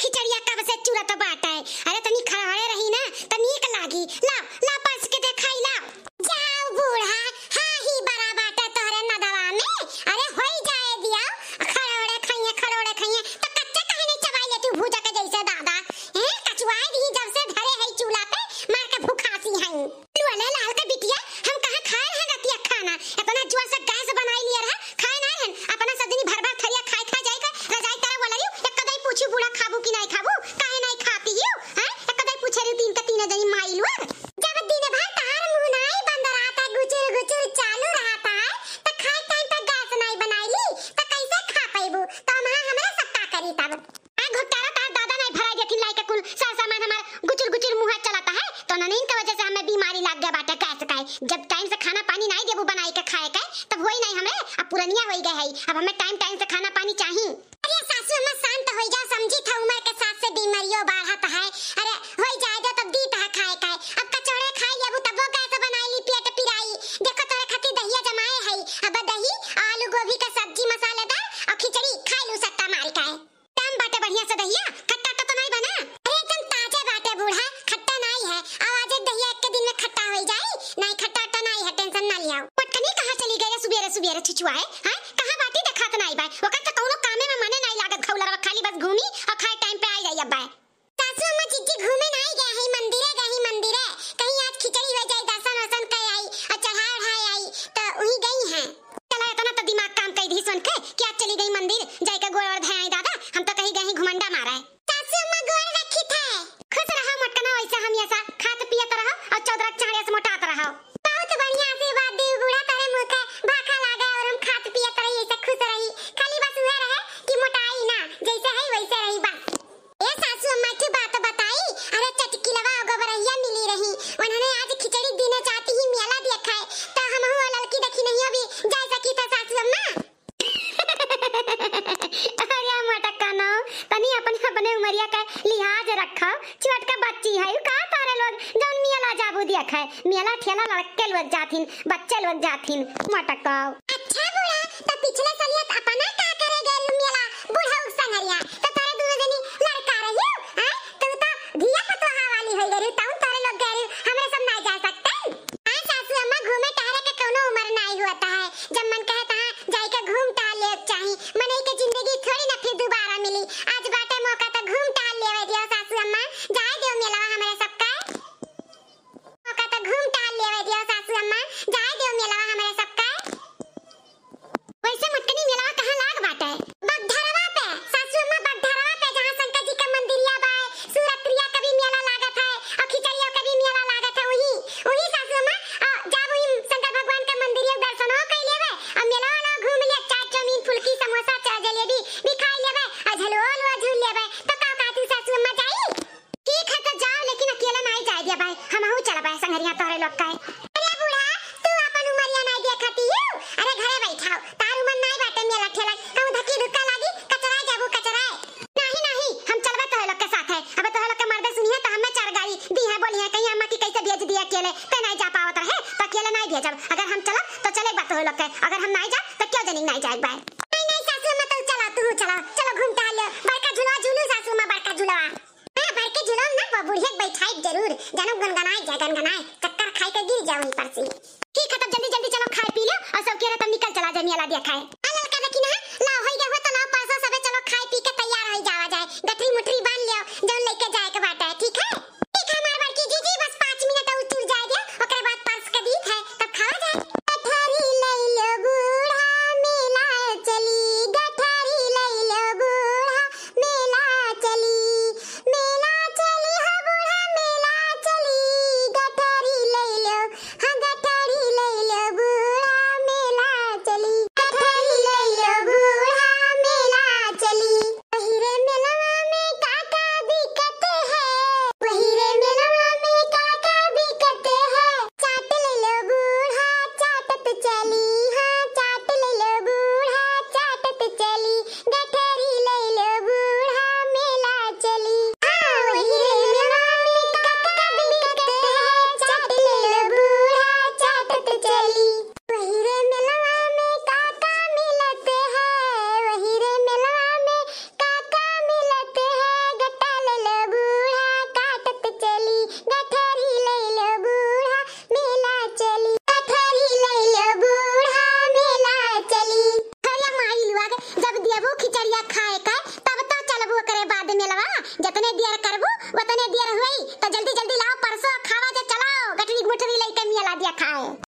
खिचड़िया कब से चूरा तो बाटा है अरे तनी खड़े में बीमारी लाग गया बाटा कैसे काए जब टाइम से खाना पानी नहीं देबू बनाई के खाए के तब होई नहीं हमरे अब पुरनिया होई गए है अब हमें टाइम टाइम से सुबेरे छिछुआ है हां कहां बाटी देखत तो ना आई बाय ओकर त तो कोनो कामे में मने नहीं लागत खौलरवा खाली बस घूमी और खाए टाइम पे आ जाई अब्बा दुनिया का लिहाज रखा छोटका बच्ची है का तारे लोग जौन मियाला जाबू दिया है मियाला ठेला लड़के लोग जाथिन बच्चे लोग जाथिन मटकाओ अच्छा बुरा तो पिछले साल अपन अरे घरे बैठा हो तारू मन नहीं बाटे मेला ठेला हम धकी धुक्का लागी कचरा जाबू कचरा नहीं नहीं हम चलबे तो लोग के साथ है अब तो लोग के मर्द सुनिए तो हमने चार गाड़ी दी है बोली है कहीं अम्मा की कैसे भेज दिया अकेले ते नहीं जा पावत रहे तो अकेले नहीं भेजब अगर हम चलब तो चले बात हो लोग के अगर हम नहीं जा तो क्यों जनी नहीं जाए बाय नहीं नहीं सासू अम्मा तो चला तू चला चलो घूमता ले बड़का झूला झूलू सासू अम्मा बड़का झूला हां भर के झूलम ना बुढ़िया बैठाई जरूर जानो गनगनाए जा गनगनाए चक्कर खाई के गिर जाऊं ऊपर से मियाला दिया खाए आ लड़का देखी लाओ होई गए हो तो लाओ पैसा सबे चलो खाए पी के तैयार होई जावा जाए गठरी मुठरी शादी में लवा जतने दियर करबू उतने दियर होई तो जल्दी जल्दी लाओ परसों खावा जे चलाओ गटरी गुठरी लेके मियाला दिया खाए